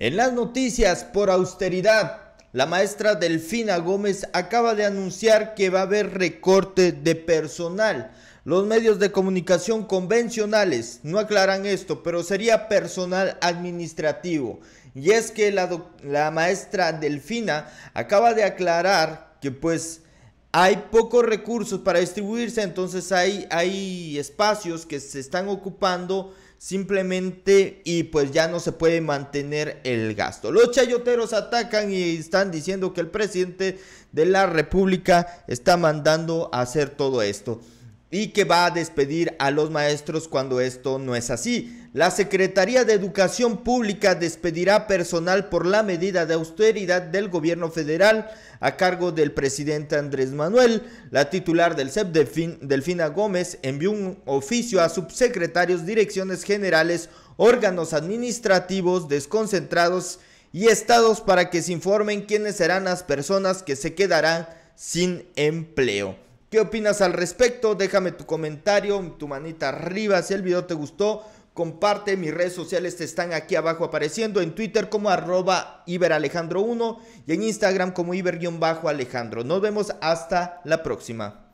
En las noticias por austeridad, la maestra Delfina Gómez acaba de anunciar que va a haber recorte de personal. Los medios de comunicación convencionales no aclaran esto, pero sería personal administrativo. Y es que la, maestra Delfina acaba de aclarar que pues hay pocos recursos para distribuirse, entonces hay, hay espacios que se están ocupando simplemente y pues ya no se puede mantener el gasto. Los chayoteros atacan y están diciendo que el presidente de la República está mandando a hacer todo esto y que va a despedir a los maestros cuando esto no es así. La Secretaría de Educación Pública despedirá personal por la medida de austeridad del gobierno federal a cargo del presidente Andrés Manuel. La titular del CEP, Delfina Gómez, envió un oficio a subsecretarios, direcciones generales, órganos administrativos desconcentrados y estados para que se informen quiénes serán las personas que se quedarán sin empleo. ¿Qué opinas al respecto? Déjame tu comentario, tu manita arriba si el video te gustó. Comparte, mis redes sociales te están aquí abajo apareciendo en Twitter como arroba iberalejandro1 y en Instagram como iber-alejandro. Nos vemos hasta la próxima.